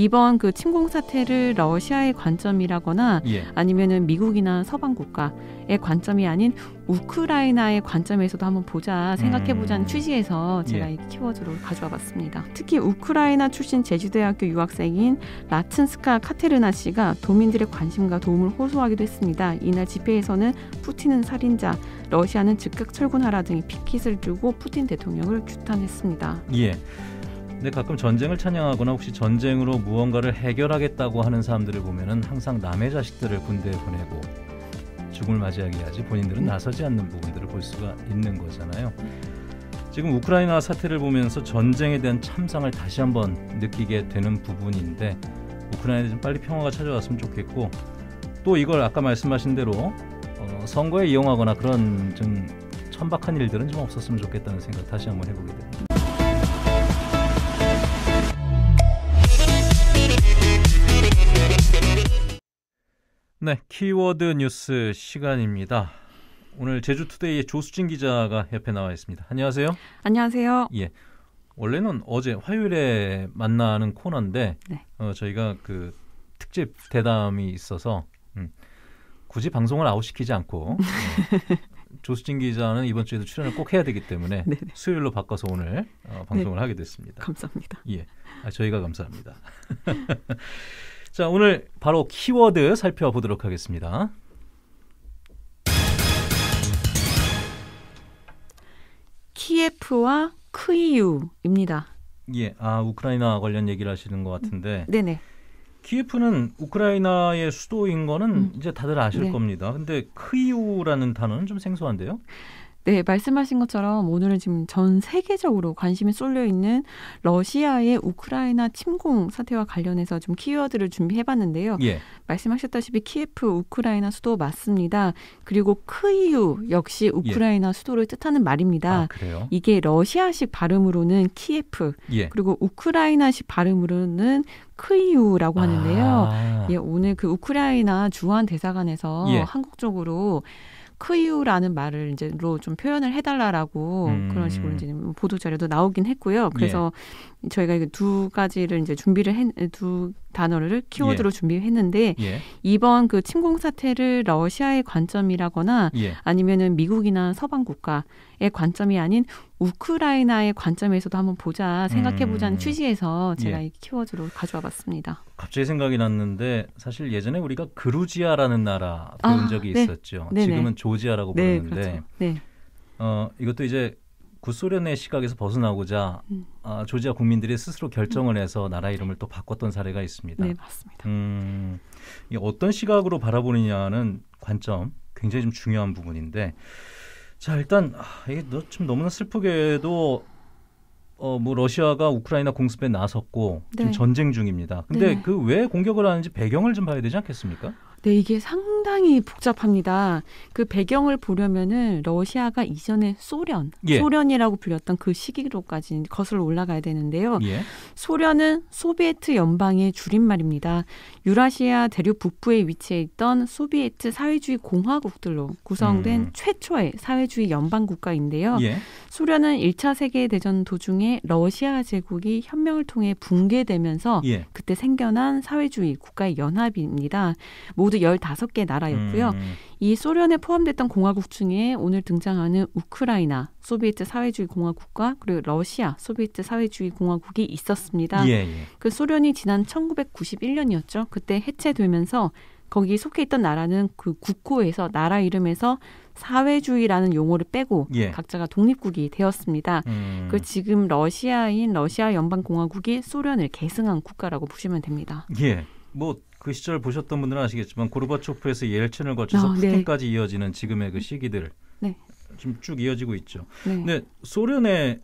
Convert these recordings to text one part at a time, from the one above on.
이번 그 침공 사태를 러시아의 관점이라거나 예. 아니면은 미국이나 서방 국가의 관점이 아닌 우크라이나의 관점에서도 한번 보자 생각해 보자는 음. 취지에서 제가 예. 이 키워드로 가져와 봤습니다. 특히 우크라이나 출신 제주대학교 유학생인 라튼스카 카테르나 씨가 도민들의 관심과 도움을 호소하기도 했습니다. 이날 집회에서는 푸틴은 살인자, 러시아는 즉각 철군하라 등이 피켓을 들고 푸틴 대통령을 규탄했습니다. 예. 근데 가끔 전쟁을 찬양하거나 혹시 전쟁으로 무언가를 해결하겠다고 하는 사람들을 보면은 항상 남의 자식들을 군대에 보내고 죽음을 맞이하게 하지 본인들은 나서지 않는 부분들을 볼 수가 있는 거잖아요. 지금 우크라이나 사태를 보면서 전쟁에 대한 참상을 다시 한번 느끼게 되는 부분인데 우크라이나에 좀 빨리 평화가 찾아왔으면 좋겠고 또 이걸 아까 말씀하신 대로 어, 선거에 이용하거나 그런 좀 천박한 일들은 좀 없었으면 좋겠다는 생각 다시 한번 해보게 됩니다. 네, 키워드 뉴스 시간입니다. 오늘 제주투데이의 조수진 기자가 옆에 나와 있습니다. 안녕하세요. 안녕하세요. 예. 원래는 어제 화요일에 만나는 코너인데 네. 어, 저희가 그 특집 대담이 있어서 음, 굳이 방송을 아웃시키지 않고 어, 조수진 기자는 이번 주에도 출연을 꼭 해야 되기 때문에 네네. 네. 수요일로 바꿔서 오늘 어, 방송을 네 하게 됐습니다. 감사합니다. 예, 아, 저희가 감사합니다. 자, 오늘 바로 키워드 살펴보도록 하겠습니다. 키예프와 크이유입니다. 예, 아 우크라이나 관련 얘기를 하시는 것 같은데. 네네. 키예프는 우크라이나의 수도인 거는 음. 이제 다들 아실 네. 겁니다. 근데 크이유라는 단어는 좀 생소한데요. 네, 말씀하신 것처럼 오늘은 지금 전 세계적으로 관심이 쏠려 있는 러시아의 우크라이나 침공 사태와 관련해서 좀 키워드를 준비해 봤는데요. 예. 말씀하셨다시피 키예프 우크라이나 수도 맞습니다. 그리고 크이유 역시 예. 우크라이나 예. 수도를 뜻하는 말입니다. 아, 그래요? 이게 러시아식 발음으로는 키예프 예. 그리고 우크라이나식 발음으로는 크이유라고 하는데요. 아. 예, 오늘 그 우크라이나 주한 대사관에서 예. 한국 쪽으로 크이유라는 말을 이제로 좀 표현을 해달라라고 음. 그런 식으로 음. 이제 보도 자료도 나오긴 했고요. 그래서 예. 저희가 두 가지를 이제 준비를 했 두 단어를 키워드로 예. 준비했는데 예. 이번 그 침공 사태를 러시아의 관점이라거나 예. 아니면은 미국이나 서방 국가의 관점이 아닌 우크라이나의 관점에서도 한번 보자 생각해 보자는 음. 취지에서 제가 예. 이 키워드로 가져와 봤습니다. 갑자기 생각이 났는데 사실 예전에 우리가 그루지아라는 나라 배 아, 적이 네. 있었죠. 네네. 지금은 조지아라고 네, 부르는데 그렇죠. 네. 어, 이것도 이제 구소련의 시각에서 벗어나고자 음. 아, 조지아 국민들이 스스로 결정을 음. 해서 나라 이름을 또 바꿨던 사례가 있습니다. 네, 맞습니다. 음, 이 어떤 시각으로 바라보느냐는 관점 굉장히 좀 중요한 부분인데, 자 일단 아, 이게 너, 좀 너무나 슬프게도 어, 뭐 러시아가 우크라이나 공습에 나섰고 네. 지금 전쟁 중입니다. 근데 네. 그왜 공격을 하는지 배경을 좀 봐야 되지 않겠습니까? 네, 이게 상당히 복잡합니다. 그 배경을 보려면은 러시아가 이전에 소련, 예. 소련이라고 불렸던 그 시기로까지 거슬러 올라가야 되는데요. 예. 소련은 소비에트 연방의 줄임말입니다. 유라시아 대륙 북부에 위치해 있던 소비에트 사회주의 공화국들로 구성된 음. 최초의 사회주의 연방 국가인데요. 예. 소련은 1차 세계 대전 도중에 러시아 제국이 현명을 통해 붕괴되면서 예. 그때 생겨난 사회주의 국가의 연합입니다. 모 모두 15개 나라였고요. 음. 이 소련에 포함됐던 공화국 중에 오늘 등장하는 우크라이나 소비에트 사회주의 공화국과 그리고 러시아 소비에트 사회주의 공화국이 있었습니다. 예, 예. 그 소련이 지난 1991년이었죠. 그때 해체되면서 거기 속해 있던 나라는 그 국호에서 나라 이름에서 사회주의라는 용어를 빼고 예. 각자가 독립국이 되었습니다. 음. 그 지금 러시아인 러시아 연방공화국이 소련을 계승한 국가라고 보시면 됩니다. 예. 뭐그 시절 보셨던 분들은 아시겠지만 고르바초프에서 예 옐친을 거쳐서 어, 아, 푸틴까지 네. 이어지는 지금의 그 음. 시기들 네. 지금 쭉 이어지고 있죠. 네. 근데 소련의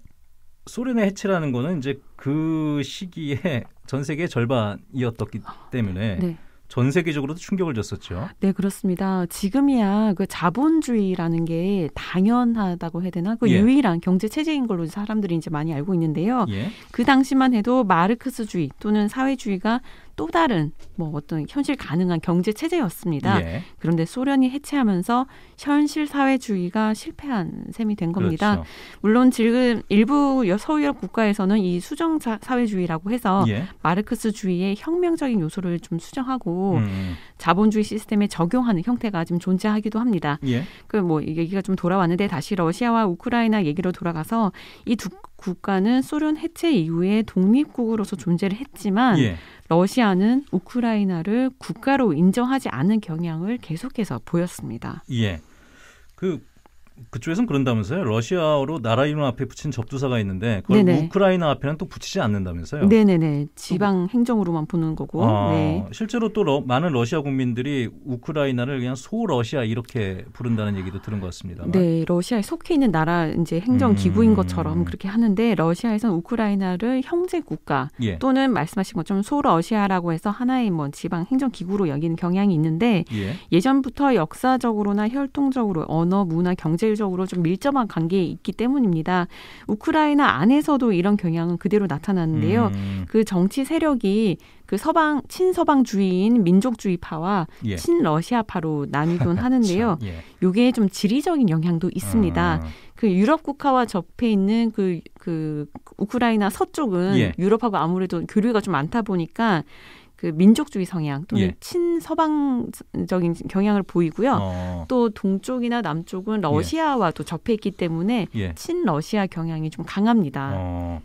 소련의 해체라는 거는 이제 그 시기에 전 세계 절반이었기 아, 때문에 네. 전 세계적으로도 충격을 줬었죠. 네, 그렇습니다. 지금이야 그 자본주의라는 게 당연하다고 해야 되나? 그 예. 유일한 경제 체제인 걸로 사람들이 이제 많이 알고 있는데요. 예. 그 당시만 해도 마르크스주의 또는 사회주의가 또 다른 뭐 어떤 현실 가능한 경제 체제였습니다. 예. 그런데 소련이 해체하면서 현실 사회주의가 실패한 셈이 된 겁니다. 그렇죠. 물론 지금 일부 서유럽 국가에서는 이 수정 사회주의라고 해서 예. 마르크스주의의 혁명적인 요소를 좀 수정하고 음. 자본주의 시스템에 적용하는 형태가 지금 존재하기도 합니다. 예. 그뭐 얘기가 좀 돌아왔는데 다시 러시아와 우크라이나 얘기로 돌아가서 이두 국가는 소련 해체 이후에 독립국으로서 존재를 했지만 예. 러시아는 우크라이나를 국가로 인정하지 않은 경향을 계속해서 보였습니다. 예. 그 그쪽에서는 그런다면서요. 러시아어로 나라 이름 앞에 붙인 접두사가 있는데 그걸 네네. 우크라이나 앞에는 또 붙이지 않는다면서요. 네네네. 지방 행정으로만 보는 거고. 아, 네. 실제로 또 러, 많은 러시아 국민들이 우크라이나를 그냥 소러시아 이렇게 부른다는 얘기도 들은 것 같습니다. 네, 러시아에 속해 있는 나라 이제 행정 음. 기구인 음. 것처럼 그렇게 하는데 러시아에서는 우크라이나를 형제 국가 예. 또는 말씀하신 것처럼 소러시아라고 해서 하나의 뭐 지방 행정 기구로 여기는 경향이 있는데 예. 예전부터 역사적으로나 혈통적으로 언어, 문화, 경제 본질적으로 좀 밀접한 관계에 있기 때문입니다. 우크라이나 안에서도 이런 경향은 그대로 나타났는데요 음. 그 정치 세력이 그 서방 친서방주의인 민족주의파와 예. 친러시아파로 나뉘곤 그렇죠. 하는데요. 예. 요게 좀 지리적인 영향도 있습니다. 음. 그 유럽 국가와 접해 있는 그, 그 우크라이나 서쪽은 예. 유럽하고 아무래도 교류가 좀 많다 보니까 그 민족주의 성향 또는 예. 친서방적인 경향을 보이고요. 어. 또 동쪽이나 남쪽은 예. 러시아와도 예. 접해 있기 때문에 예. 친러시아 경향이 좀 강합니다. 어.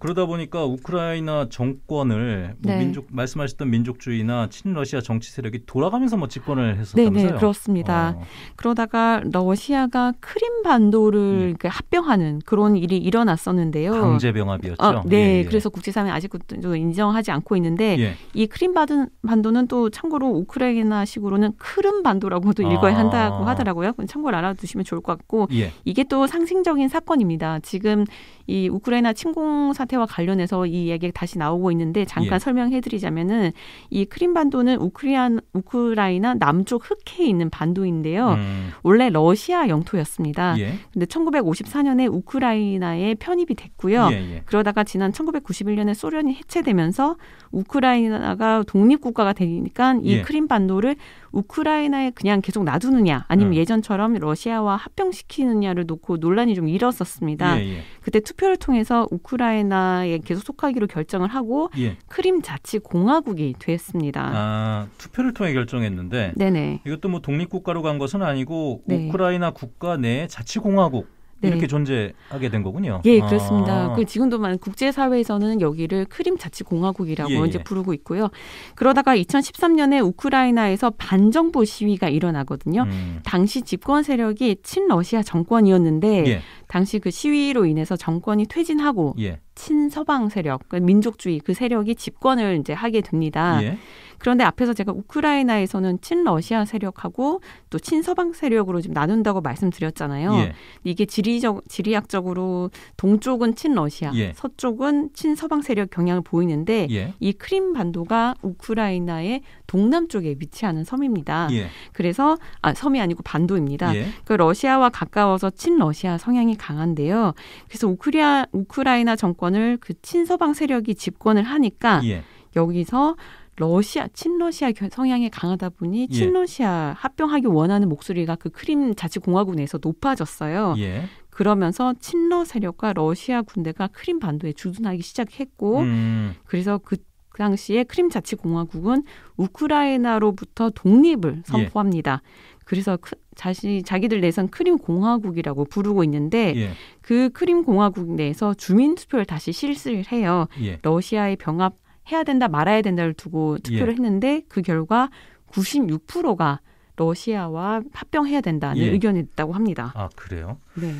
그러다 보니까 우크라이나 정권을 뭐 네. 민족 말씀하셨던 민족주의나 친러시아 정치 세력이 돌아가면서 뭐 집권을 네, 네, 했었다면서요? 네, 그렇습니다. 어. 그러다가 러시아가 크림 반도를 네. 합병하는 그런 일이 일어났었는데요. 강제 병합이었죠. 어, 네, 예, 예. 그래서 국제사회 아직도 인정하지 않고 있는데 예. 이 크림 반도는 또 참고로 우크라이나식으로는 크름 반도라고도 아. 읽어야 한다고 하더라고요. 그건 참고로 알아두시면 좋을 것 같고 예. 이게 또 상징적인 사건입니다. 지금 이 우크라이나 침공 사태와 관련해서 이 얘기가 다시 나오고 있는데 잠깐 예. 설명해드리자면은 이 크림반도는 우크리안 우크라이나 남쪽 흑해에 있는 반도인데요. 음. 원래 러시아 영토였습니다. 예. 근데 1954년에 우크라이나에 편입이 됐고요. 예예. 예. 그러다가 지난 1991년에 소련이 해체되면서 우크라이나가 독립국가가 되니까 이 예. 크림반도를 우크라이나에 그냥 계속 놔두느냐 아니면 네. 예전처럼 러시아와 합병시키느냐를 놓고 논란이 좀 일었었습니다. 예, 예. 그때 투표를 통해서 우크라이나에 계속 속하기로 결정을 하고 예. 크림 자치 공화국이 됐습니다. 아, 투표를 통해 결정했는데 네네. 이것도 뭐 독립국가로 간 것은 아니고 네. 우크라이나 국가 내 자치 공화국 네. 이렇게 존재하게 된 거군요. 예, 아. 그렇습니다. 그 지금도 많 국제 사회에서는 여기를 크림 자치 공화국이라고 예, 이제 예. 부르고 있고요. 그러다가 2013년에 우크라이나에서 반정부 시위가 일어나거든요. 음. 당시 집권 세력이 친러시아 정권이었는데 예. 당시 그 시위로 인해서 정권이 퇴진하고 예. 친서방 세력, 그 민족주의 그 세력이 집권을 이제 하게 됩니다. 예. 그런데 앞에서 제가 우크라이나에서는 친러시아 세력하고 또 친서방 세력으로 지금 나눈다고 말씀드렸잖아요. 예. 이게 지리적 지리학적으로 동쪽은 친러시아, 예. 서쪽은 친서방 세력 경향을 보이는데 예. 이 크림 반도가 우크라이나의 동남쪽에 위치하는 섬입니다. 예. 그래서 아 섬이 아니고 반도입니다. 예. 그 러시아와 가까워서 친러시아 성향이 강한데요. 그래서 우크리아 우크라이나 정권을 그 친서방 세력이 집권을 하니까 예. 여기서 러시아 친러시아 성향이 강하다 보니 예. 친러시아 예. 합병하기 원하는 목소리가 그 크림 자치공화국 내에서 높아졌어요. 예. 그러면서 친러 세력과 러시아 군대가 크림 반도에 주둔하기 시작했고 음. 그래서 그 당시에 크림 자치공화국은 우크라이나로부터 독립을 예. 선포합니다. 예. 그래서 크, 자신 자기들 내선 크림 공화국이라고 부르고 있는데 예. 그 크림 공화국 내에서 주민 투표를 다시 실시를 해요. 예. 러시아의 병합 해야 된다 말아야 된다를 두고 투표를 예. 했는데 그 결과 96%가 러시아와 합병해야 된다는 예. 의견이 있다고 합니다. 아 그래요? 네.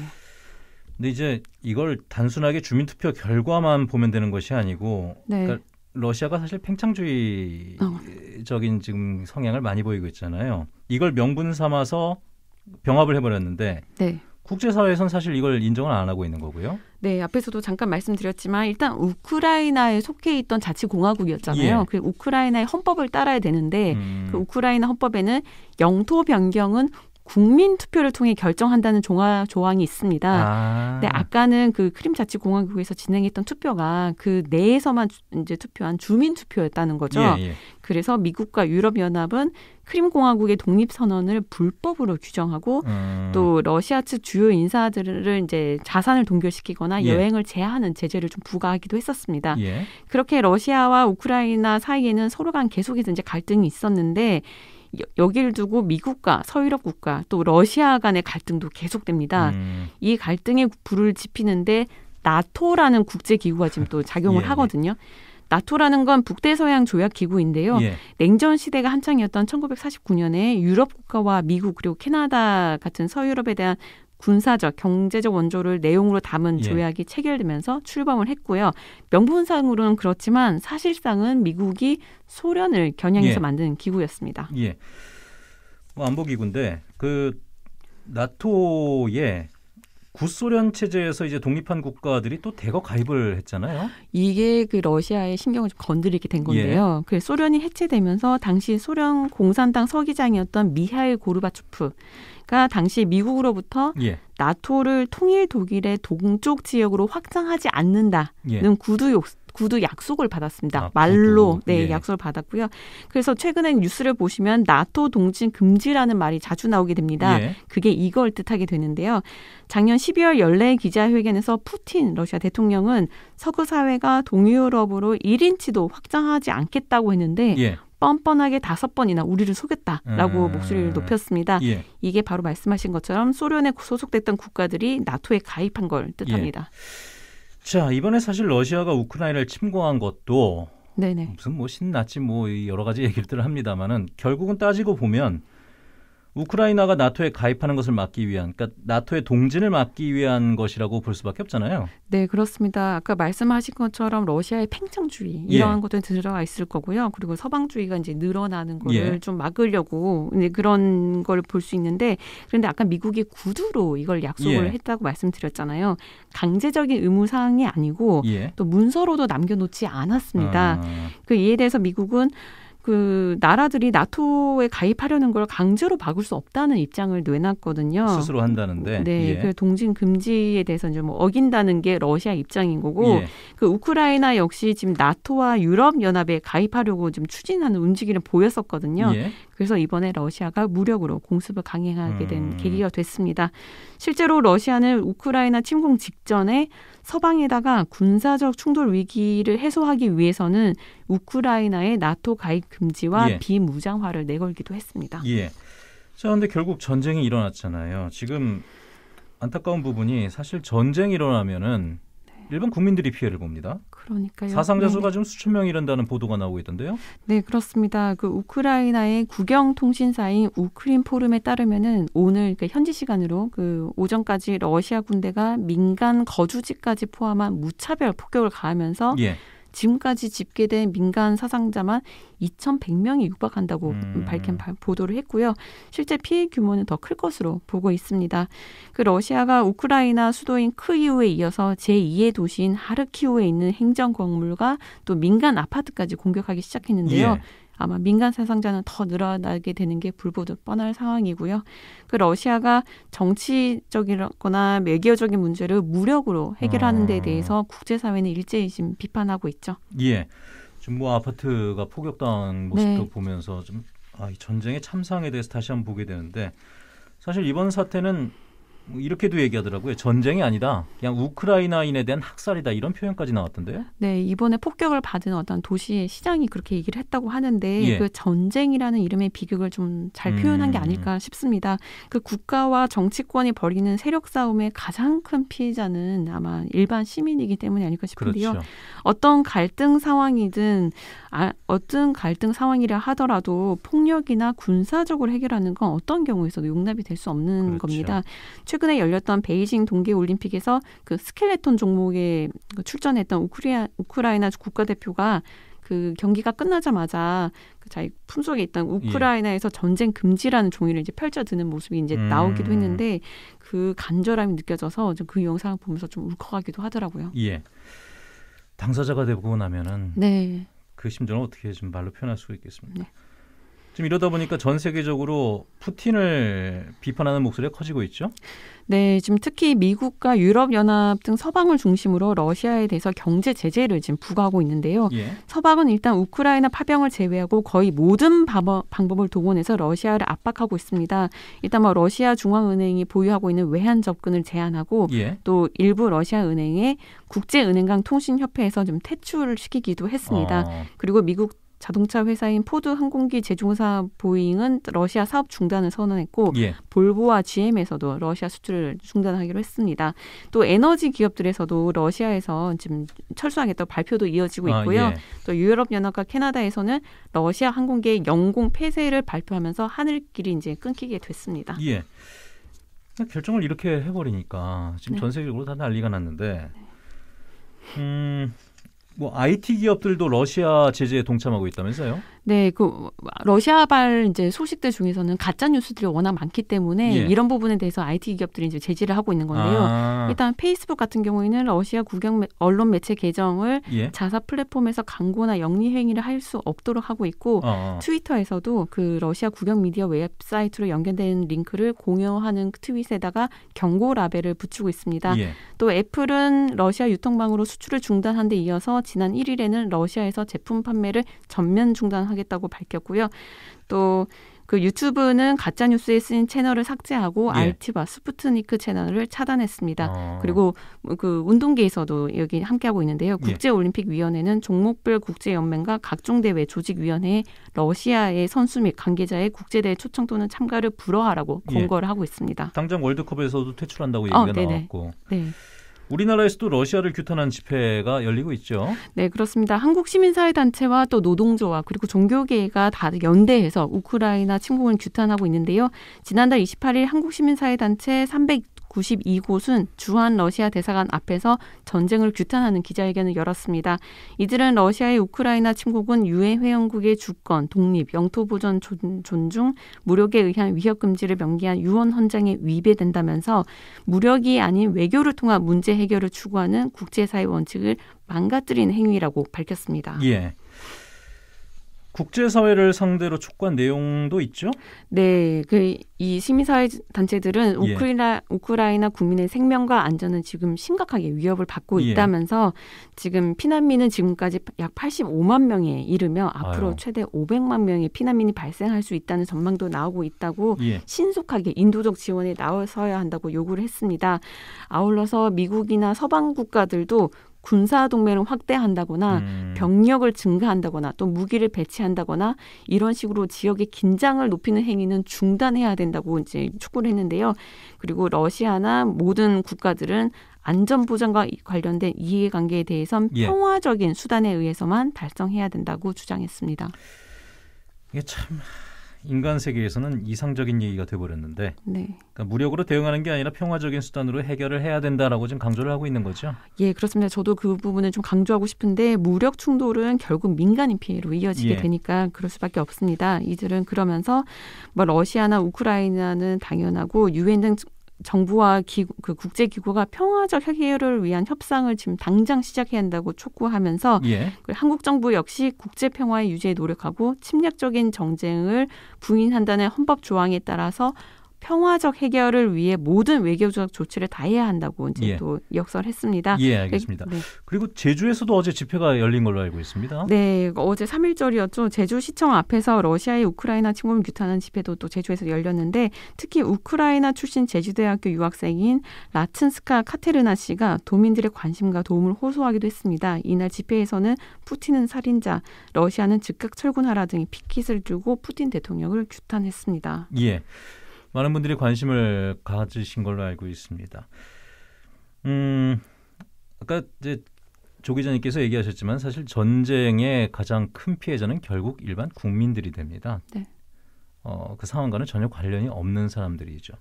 근데 이제 이걸 단순하게 주민투표 결과만 보면 되는 것이 아니고 네. 그러니까 러시아가 사실 팽창주의적인 어. 지금 성향을 많이 보이고 있잖아요. 이걸 명분 삼아서 병합을 해버렸는데 네. 국제사회에서는 사실 이걸 인정을 안 하고 있는 거고요. 네, 앞에서도 잠깐 말씀드렸지만 일단 우크라이나에 속해 있던 자치공화국이었잖아요. 예. 그리 우크라이나의 헌법을 따라야 되는데 음. 그 우크라이나 헌법에는 영토 변경은 국민 투표를 통해 결정한다는 종하, 조항이 있습니다. 아. 근데 아까는 그 크림자치공화국에서 진행했던 투표가 그 내에서만 주, 이제 투표한 주민 투표였다는 거죠. 예, 예. 그래서 미국과 유럽 연합은 크림공화국의 독립선언을 불법으로 규정하고 음. 또 러시아 측 주요 인사들을 이제 자산을 동결시키거나 예. 여행을 제한하는 제재를 좀 부과하기도 했었습니다. 예. 그렇게 러시아와 우크라이나 사이에는 서로 간 계속해서 이제 갈등이 있었는데 여기를 두고 미국과 서유럽 국가 또 러시아 간의 갈등도 계속됩니다. 음. 이 갈등의 불을 지피는데 나토라는 국제 기구가 지금 또 작용을 예, 예, 하거든요. 예. 나토라는 건 북대서양 조약 기구인데요. 예. 냉전 시대가 한창이었던 1949년에 유럽 국가와 미국 그리고 캐나다 같은 서유럽에 대한 군사적, 경제적 원조를 내용으로 담은 예. 조약이 예. 체결되면서 출범을 했고요. 명분상으로는 그렇지만 사실상은 미국이 소련을 겨냥해서 예. 만든 기구였습니다. 예. 뭐 안보 기구인데 그 나토의 구소련 체제에서 이제 독립한 국가들이 또 대거 가입을 했잖아요. 이게 그 러시아의 신경을 좀 건드리게 된 건데요. 예. 그 소련이 해체되면서 당시 소련 공산당 서기장이었던 미하일 고르바초프 가 당시 미국으로부터 예. 나토를 통일 독일의 동쪽 지역으로 확장하지 않는다는 예. 구두 구두 약속을 받았습니다. 아, 말로 네, 네 약속을 받았고요. 그래서 최근엔 뉴스를 보시면 나토 동진 금지라는 말이 자주 나오게 됩니다. 예. 그게 이걸 뜻하게 되는데요. 작년 12월 연례 기자회견에서 푸틴 러시아 대통령은 서구 사회가 동유럽으로 1인치도 확장하지 않겠다고 했는데 예. 뻔뻔하게 다섯 번이나 우리를 속였다라고 음. 목소리를 높였습니다. 예. 이게 바로 말씀하신 것처럼 소련에 소속됐던 국가들이 나토에 가입한 걸 뜻합니다. 예. 자 이번에 사실 러시아가 우크라이나를 침공한 것도 네네. 무슨 뭐 신났지 뭐 여러 가지 얘기들 을 합니다만은 결국은 따지고 보면 우크라이나가 나토에 가입하는 것을 막기 위한, 그러니까 나토의 동진을 막기 위한 것이라고 볼 수밖에 없잖아요. 네, 그렇습니다. 아까 말씀하신 것처럼 러시아의 팽창주의 예. 이러한 예. 것도 들어가 있을 거고요. 그리고 서방주의가 이제 늘어나는 거를 예. 좀 막으려고 그런 걸 볼 수 있는데 그런데 아까 미국이 구두로 이걸 약속을 예. 했다고 말씀드렸잖아요. 강제적인 의무 사항이 아니고 예. 또 문서로도 남겨놓지 않았습니다. 아. 그 이에 대해서 미국은 그 나라들이 나토에 가입하려는 걸 강제로 막을 수 없다는 입장을 내놨거든요. 스스로 한다는데. 네, 예. 그 동진 금지에 대해서 이제 뭐 어긴다는 게 러시아 입장인 거고, 예. 그 우크라이나 역시 지금 나토와 유럽 연합에 가입하려고 지금 추진하는 움직임을 보였었거든요. 예. 그래서 이번에 러시아가 무력으로 공습을 강행하게 된 음. 계기가 됐습니다. 실제로 러시아는 우크라이나 침공 직전에 서방에다가 군사적 충돌 위기를 해소하기 위해서는 우크라이나의 나토 가입 금지와 예. 비무장화를 내걸기도 했습니다. 예. 자, 근데 결국 전쟁이 일어났잖아요. 지금 안타까운 부분이 사실 전쟁이 일어나면은 일본 국민들이 피해를 봅니다. 그러니까요. 사상자 수가 좀 네. 수천 명이 른다는 보도가 나오고 있던데요. 네, 그렇습니다. 그 우크라이나의 국영 통신사인 우크린 포럼에 따르면은 오늘 그러니까 현지 시간으로 그 오전까지 러시아 군대가 민간 거주지까지 포함한 무차별 폭격을 가하면서 예. 지금까지 집계된 민간 사상자만 2,100명이 육박한다고 음. 음 밝힌 보도를 했고요. 실제 피해 규모는 더 클 것으로 보고 있습니다. 그 러시아가 우크라이나 수도인 크이우에 이어서 제2의 도시인 하르키우에 있는 행정 건물과 또 민간 아파트까지 공격하기 시작했는데요. 예. 아마 민간 사상자는 더 늘어나게 되는 게 불보듯 뻔할 상황이고요. 그 러시아가 정치적이거나 외교적인 문제를 무력으로 해결하는 데 아. 대해서 국제사회는 일제히 지금 비판하고 있죠. 예. 중부 아파트가 폭격당한 모습도 네. 보면서 좀 아, 이 전쟁의 참상에 대해서 다시 한번 보게 되는데 사실 이번 사태는 뭐 이렇게도 얘기하더라고요. 전쟁이 아니다. 그냥 우크라이나인에 대한 학살이다. 이런 표현까지 나왔던데요. 네, 이번에 폭격을 받은 어떤 도시의 시장이 그렇게 얘기를 했다고 하는데 예. 그 전쟁이라는 이름의 비극을 좀 잘 표현한 음. 게 아닐까 싶습니다. 그 국가와 정치권이 벌이는 세력 싸움의 가장 큰 피해자는 아마 일반 시민이기 때문이 아닐까 싶은데요. 그렇죠. 어떤 갈등 상황이든 아, 어떤 갈등 상황이라 하더라도 폭력이나 군사적으로 해결하는 건 어떤 경우에서도 용납이 될 수 없는 그렇죠. 겁니다. 최 최근에 열렸던 베이징 동계올림픽에서 그 스켈레톤 종목에 그 출전했던 우크리아, 우크라이나 국가대표가 그 경기가 끝나자마자 그 자기 품속에 있던 예. 우크라이나에서 예. 전쟁 금지라는 종이를 이제 펼쳐드는 모습이 이제 음. 나오기도 했는데 그 간절함이 느껴져서 그 영상을 보면서 좀 울컥하기도 하더라고요. 예. 당사자가 되고 나면은 네. 그 심정을 어떻게 좀 말로 표현할 수 있겠습니까? 네. 지금 이러다 보니까 전 세계적으로 푸틴을 비판하는 목소리가 커지고 있죠. 네, 지금 특히 미국과 유럽 연합 등 서방을 중심으로 러시아에 대해서 경제 제재를 지금 부과하고 있는데요. 예. 서방은 일단 우크라이나 파병을 제외하고 거의 모든 방법을 동원해서 러시아를 압박하고 있습니다. 일단 뭐 러시아 중앙은행이 보유하고 있는 외환 접근을 제한하고 예. 또 일부 러시아 은행에 국제은행강 통신협회에서 좀 퇴출을 시키기도 했습니다. 어. 그리고 미국 자동차 회사인 포드 항공기 제조사 보잉은 러시아 사업 중단을 선언했고 예. 볼보와 GM에서도 러시아 수출을 중단하기로 했습니다. 또 에너지 기업들에서도 러시아에서 지금 철수하겠다 고 발표도 이어지고 아, 있고요. 아, 예. 또 유럽 연합과 캐나다에서는 러시아 항공기의 영공 폐쇄를 발표하면서 하늘길이 이제 끊기게 됐습니다. 예. 결정을 이렇게 해버리니까 지금 네. 전 세계적으로 다 난리가 났는데 네. 음. 뭐 IT 기업들도 러시아 제재에 동참하고 있다면서요? 네, 그 러시아발 이제 소식들 중에서는 가짜 뉴스들이 워낙 많기 때문에 예. 이런 부분에 대해서 IT 기업들이 이제 제지를 하고 있는 건데요. 아. 일단 페이스북 같은 경우에는 러시아 국영 언론 매체 계정을 예. 자사 플랫폼에서 광고나 영리 행위를 할 수 없도록 하고 있고 어, 어. 트위터에서도 그 러시아 국영 미디어 웹사이트로 연결된 링크를 공유하는 트윗에다가 경고 라벨을 붙이고 있습니다. 예. 또 애플은 러시아 유통망으로 수출을 중단한 데 이어서 지난 1일에는 러시아에서 제품 판매를 전면 중단하겠다고 밝혔고요. 또 그 유튜브는 가짜 뉴스에 쓰인 채널을 삭제하고 예. 알티바 스푸트니크 채널을 차단했습니다. 어. 그리고 그 운동계에서도 여기 함께하고 있는데요. 예. 국제올림픽위원회는 종목별 국제연맹과 각종 대회 조직위원회에 러시아의 선수 및 관계자의 국제대회 초청 또는 참가를 불허하라고 예. 권고를 하고 있습니다. 당장 월드컵에서도 퇴출한다고 어, 얘기가 어, 나왔고. 네. 우리나라에서도 러시아를 규탄한 집회가 열리고 있죠. 네, 그렇습니다. 한국 시민사회 단체와 또 노동조합 그리고 종교계가 다 연대해서 우크라이나 침공을 규탄하고 있는데요. 지난달 28일 한국 시민사회 단체 92곳은 주한 러시아 대사관 앞에서 전쟁을 규탄하는 기자회견을 열었습니다. 이들은 러시아의 우크라이나 침공은 유해 회원국의 주권, 독립, 영토 보전 존중, 무력에 의한 위협 금지를 명기한 유언 헌장에 위배된다면서 무력이 아닌 외교를 통한 문제 해결을 추구하는 국제사회 원칙을 망가뜨린 행위라고 밝혔습니다. 예. 국제사회를 상대로 촉구한 내용도 있죠? 네, 그 이 시민사회 단체들은 예. 우크라이나 우크라이나 국민의 생명과 안전은 지금 심각하게 위협을 받고 예. 있다면서 지금 피난민은 지금까지 약 85만 명에 이르며 앞으로 아유. 최대 500만 명의 피난민이 발생할 수 있다는 전망도 나오고 있다고 예. 신속하게 인도적 지원에 나서야 한다고 요구를 했습니다. 아울러서 미국이나 서방 국가들도 군사 동맹을 확대한다거나 음. 병력을 증가한다거나 또 무기를 배치한다거나 이런 식으로 지역의 긴장을 높이는 행위는 중단해야 된다고 이제 촉구를 했는데요. 그리고 러시아나 모든 국가들은 안전 보장과 관련된 이해관계에 대해선 예. 평화적인 수단에 의해서만 달성해야 된다고 주장했습니다. 이게 참 인간 세계에서는 이상적인 얘기가 돼버렸는데 네. 그러니까 무력으로 대응하는 게 아니라 평화적인 수단으로 해결을 해야 된다라고 지금 강조를 하고 있는 거죠. 예, 그렇습니다. 저도 그 부분을 좀 강조하고 싶은데 무력 충돌은 결국 민간인 피해로 이어지게 예. 되니까 그럴 수밖에 없습니다. 이들은 그러면서 뭐 러시아나 우크라이나는 당연하고 유엔 등 정부와 기구, 그 국제기구가 평화적 해결을 위한 협상을 지금 당장 시작해야 한다고 촉구하면서 예. 그 한국 정부 역시 국제 평화의 유지에 노력하고 침략적인 정쟁을 부인한다는 헌법 조항에 따라서 평화적 해결을 위해 모든 외교적 조치를 다해야 한다고 이제 예. 또 역설했습니다. 예, 알겠습니다. 네. 그리고 제주에서도 어제 집회가 열린 걸로 알고 있습니다. 네, 어제 3일절이었죠. 제주시청 앞에서 러시아의 우크라이나 침공을 규탄한 집회도 또 제주에서 열렸는데 특히 우크라이나 출신 제주대학교 유학생인 라친스카 카테르나 씨가 도민들의 관심과 도움을 호소하기도 했습니다. 이날 집회에서는 푸틴은 살인자, 러시아는 즉각 철군하라 등의 피켓을 들고 푸틴 대통령을 규탄했습니다. 예. 많은 분들이 관심을 가지신 걸로 알고 있습니다. 음, 아까 이제 조 기자님께서 얘기하셨지만 사실 전쟁의 가장 큰 피해자는 결국 일반 국민들이 됩니다. 네. 어, 그 상황과는 전혀 관련이 없는 사람들이죠.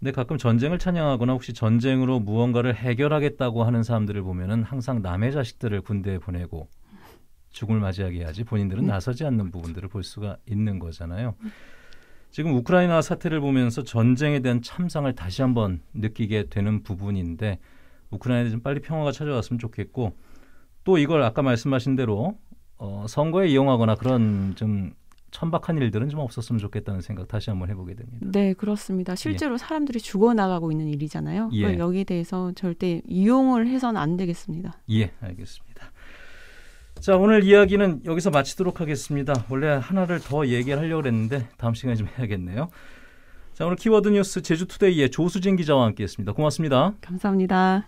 근데 가끔 전쟁을 찬양하거나 혹시 전쟁으로 무언가를 해결하겠다고 하는 사람들을 보면은 항상 남의 자식들을 군대에 보내고 죽음을 맞이하게 해야지 본인들은 네. 나서지 않는 부분들을 볼 수가 있는 거잖아요. 네. 지금 우크라이나 사태를 보면서 전쟁에 대한 참상을 다시 한번 느끼게 되는 부분인데 우크라이나에 좀 빨리 평화가 찾아왔으면 좋겠고 또 이걸 아까 말씀하신 대로 어, 선거에 이용하거나 그런 좀 천박한 일들은 좀 없었으면 좋겠다는 생각 다시 한번 해보게 됩니다. 네, 그렇습니다. 실제로 예. 사람들이 죽어나가고 있는 일이잖아요. 예. 여기에 대해서 절대 이용을 해서는 안 되겠습니다. 예, 알겠습니다. 자 오늘 이야기는 여기서 마치도록 하겠습니다. 원래 하나를 더 얘기를 하려고 했는데 다음 시간에 좀 해야겠네요. 자 오늘 키워드 뉴스 제주투데이의 조수진 기자와 함께했습니다. 고맙습니다. 감사합니다.